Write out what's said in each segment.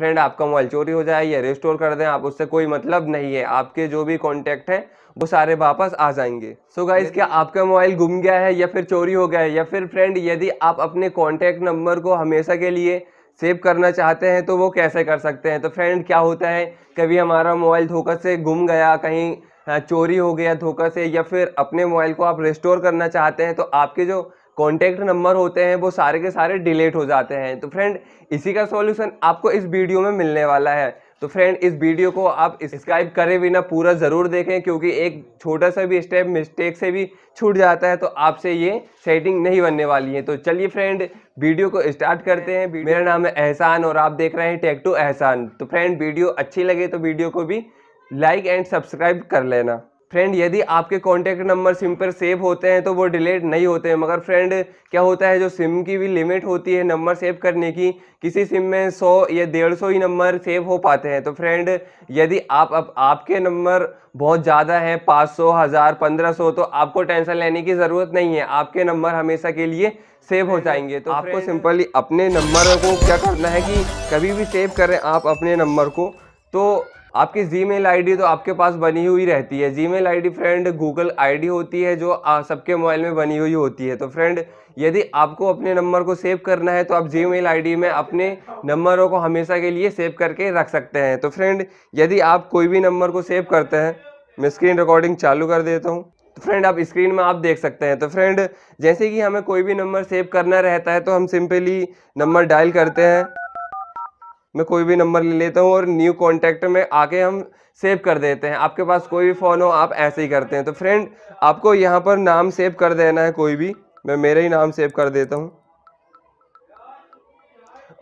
friend आपका mobile चोरी हो जाए या रिस्टोर कर दें आप उससे कोई मतलब नहीं है आपके जो भी कॉन्टैक्ट हैं वो सारे वापस आ जाएंगे सो so गाइज क्या आपका मोबाइल गुम गया है या फिर चोरी हो गया है या फिर फ्रेंड यदि आप अपने कॉन्टैक्ट नंबर को हमेशा के लिए सेव करना चाहते हैं तो वो कैसे कर सकते हैं तो फ्रेंड क्या होता है कभी हमारा मोबाइल धोखा से गुम गया कहीं चोरी हो गया धोखा से या फिर अपने मोबाइल को आप रिस्टोर करना चाहते हैं तो आपके जो कॉन्टैक्ट नंबर होते हैं वो सारे के सारे डिलीट हो जाते हैं तो फ्रेंड इसी का सॉल्यूशन आपको इस वीडियो में मिलने वाला है तो फ्रेंड इस वीडियो को आप स्क्राइब करें बिना पूरा ज़रूर देखें क्योंकि एक छोटा सा भी स्टेप मिस्टेक से भी छूट जाता है तो आपसे ये सेटिंग नहीं बनने वाली है तो चलिए फ्रेंड वीडियो को स्टार्ट करते हैं मेरा नाम है एहसान और आप देख रहे हैं टेक टू एहसान तो फ्रेंड वीडियो अच्छी लगे तो वीडियो को भी लाइक एंड सब्सक्राइब कर लेना फ्रेंड यदि आपके कॉन्टैक्ट नंबर सिम पर सेव होते हैं तो वो डिलीट नहीं होते हैं मगर फ्रेंड क्या होता है जो सिम की भी लिमिट होती है नंबर सेव करने की किसी सिम में सौ या डेढ़ सौ ही नंबर सेव हो पाते हैं तो फ्रेंड यदि आप अब आपके नंबर बहुत ज़्यादा है पाँच सौ हज़ार पंद्रह सौ तो आपको टेंशन लेने की ज़रूरत नहीं है आपके नंबर हमेशा के लिए सेव हो जाएंगे तो आपको सिंपली अपने नंबर को क्या करना है कि कभी भी सेव करें आप अपने नंबर को तो आपकी जी मेल तो आपके पास बनी हुई रहती है जी मेल फ्रेंड गूगल आई होती है जो सबके मोबाइल में बनी हुई होती है तो फ्रेंड यदि आपको अपने नंबर को सेव करना है तो आप जी मेल में अपने नंबरों को हमेशा के लिए सेव करके रख सकते हैं तो फ्रेंड यदि आप कोई भी नंबर को सेव करते हैं मैं स्क्रीन रिकॉर्डिंग चालू कर देता हूँ तो फ्रेंड आप स्क्रीन में आप देख सकते हैं तो फ्रेंड जैसे कि हमें कोई भी नंबर सेव करना रहता है तो हम सिंपली नंबर डायल करते हैं मैं कोई भी नंबर ले लेता हूँ और न्यू कॉन्टैक्ट में आके हम सेव कर देते हैं आपके पास कोई भी फ़ोन हो आप ऐसे ही करते हैं तो फ्रेंड आपको यहाँ पर नाम सेव कर देना है कोई भी मैं मेरा ही नाम सेव कर देता हूँ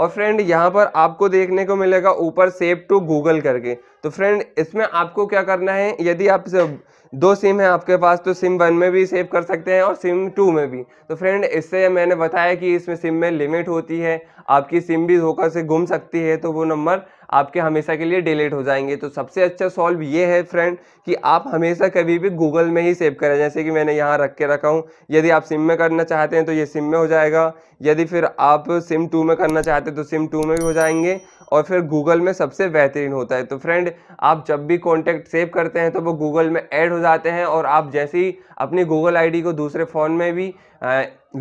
और फ्रेंड यहाँ पर आपको देखने को मिलेगा ऊपर सेव टू गूगल करके तो फ्रेंड इसमें आपको क्या करना है यदि आप दो सिम है आपके पास तो सिम वन में भी सेव कर सकते हैं और सिम टू में भी तो फ्रेंड इससे मैंने बताया कि इसमें सिम में लिमिट होती है आपकी सिम भी धोखा से घूम सकती है तो वो नंबर आपके हमेशा के लिए डिलीट हो जाएंगे तो सबसे अच्छा सॉल्व ये है फ्रेंड कि आप हमेशा कभी भी गूगल में ही सेव करें जैसे कि मैंने यहाँ रख के रखा हूँ यदि आप सिम में करना चाहते हैं तो ये सिम में हो जाएगा यदि फिर आप सिम टू में करना चाहते हैं तो सिम टू में भी हो जाएंगे और फिर गूगल में सबसे बेहतरीन होता है तो फ्रेंड आप जब भी कॉन्टैक्ट सेव करते हैं तो वो गूगल में ऐड हो जाते हैं और आप जैसे ही अपनी गूगल आईडी को दूसरे फ़ोन में भी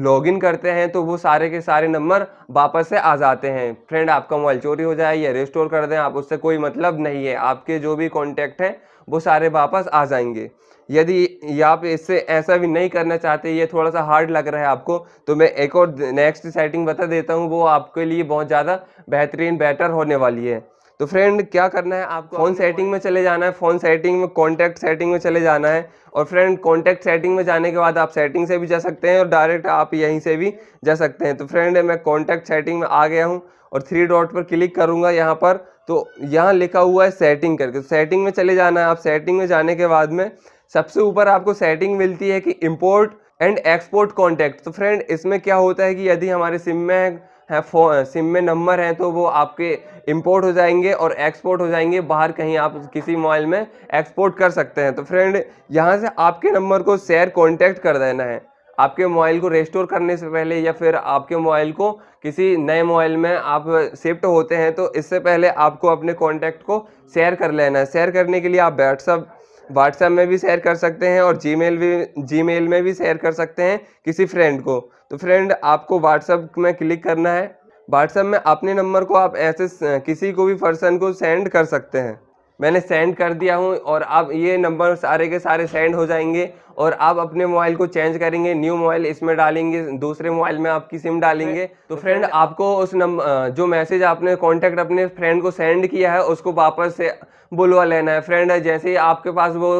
लॉगिन करते हैं तो वो सारे के सारे नंबर वापस से आ जाते हैं फ्रेंड आपका मोबाइल चोरी हो जाए या रिस्टोर कर दें आप उससे कोई मतलब नहीं है आपके जो भी कॉन्टैक्ट हैं वो सारे वापस आ जाएंगे यदि आप इससे ऐसा भी नहीं करना चाहते ये थोड़ा सा हार्ड लग रहा है आपको तो मैं एक और नेक्स्ट सेटिंग बता देता हूँ वो आपके लिए बहुत ज़्यादा बेहतरीन बेटर होने वाली है तो फ्रेंड क्या करना है आपको फ़ोन सेटिंग में चले जाना है फ़ोन सेटिंग में कॉन्टैक्ट सेटिंग में चले जाना है और फ्रेंड कॉन्टैक्ट सेटिंग में जाने के बाद आप सेटिंग से भी जा सकते हैं और डायरेक्ट आप यहीं से भी जा सकते हैं तो फ्रेंड मैं कॉन्टैक्ट सेटिंग में आ गया हूँ और थ्री डॉट पर क्लिक करूँगा यहाँ पर तो यहाँ लिखा हुआ है सेटिंग करके तो सेटिंग में चले जाना है आप सेटिंग में जाने के बाद में सबसे ऊपर आपको सेटिंग मिलती है कि इम्पोर्ट एंड एक्सपोर्ट कॉन्टैक्ट तो फ्रेंड इसमें क्या होता है कि यदि हमारे सिम में है सिम में नंबर हैं तो वो आपके इंपोर्ट हो जाएंगे और एक्सपोर्ट हो जाएंगे बाहर कहीं आप किसी मोबाइल में एक्सपोर्ट कर सकते हैं तो फ्रेंड यहाँ से आपके नंबर को शेयर कॉन्टैक्ट कर देना है आपके मोबाइल को रेस्टोर करने से पहले या फिर आपके मोबाइल को किसी नए मोबाइल में आप शिफ्ट होते हैं तो इससे पहले आपको अपने कॉन्टैक्ट को शेयर कर लेना है शेयर करने के लिए आप व्हाट्सअप व्हाट्सएप में भी शेयर कर सकते हैं और जीमेल भी जीमेल में भी शेयर कर सकते हैं किसी फ्रेंड को तो फ्रेंड आपको व्हाट्सएप में क्लिक करना है व्हाट्सएप में अपने नंबर को आप ऐसे किसी को भी पर्सन को सेंड कर सकते हैं मैंने सेंड कर दिया हूँ और आप ये नंबर सारे के सारे सेंड हो जाएंगे और आप अपने मोबाइल को चेंज करेंगे न्यू मोबाइल इसमें डालेंगे दूसरे मोबाइल में आपकी सिम डालेंगे तो फ्रेंड तो आपको उस नंबर जो मैसेज आपने कॉन्टेक्ट अपने फ्रेंड को सेंड किया है उसको वापस से बुलवा लेना है फ्रेंड जैसे ही आपके पास वो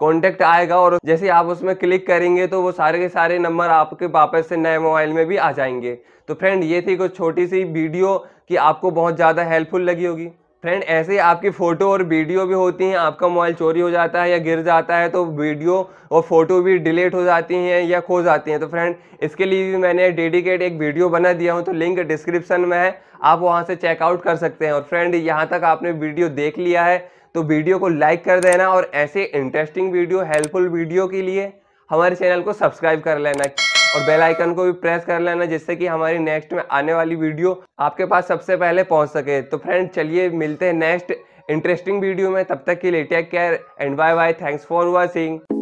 कॉन्टैक्ट आएगा और जैसे ही आप उसमें क्लिक करेंगे तो वो सारे के सारे नंबर आपके वापस से नए मोबाइल में भी आ जाएंगे तो फ्रेंड ये थी कुछ छोटी सी वीडियो कि आपको बहुत ज़्यादा हेल्पफुल लगी होगी फ्रेंड ऐसे आपकी फ़ोटो और वीडियो भी होती हैं आपका मोबाइल चोरी हो जाता है या गिर जाता है तो वीडियो और फ़ोटो भी डिलीट हो जाती हैं या खो जाती हैं तो फ्रेंड इसके लिए भी मैंने डेडिकेट एक वीडियो बना दिया हूँ तो लिंक डिस्क्रिप्शन में है आप वहां से चेकआउट कर सकते हैं और फ्रेंड यहाँ तक आपने वीडियो देख लिया है तो वीडियो को लाइक कर देना और ऐसे इंटरेस्टिंग वीडियो हेल्पफुल वीडियो के लिए हमारे चैनल को सब्सक्राइब कर लेना और बेल आइकन को भी प्रेस कर लेना जिससे कि हमारी नेक्स्ट में आने वाली वीडियो आपके पास सबसे पहले पहुंच सके तो फ्रेंड चलिए मिलते हैं नेक्स्ट इंटरेस्टिंग वीडियो में तब तक के लिए take care and bye bye thanks for watching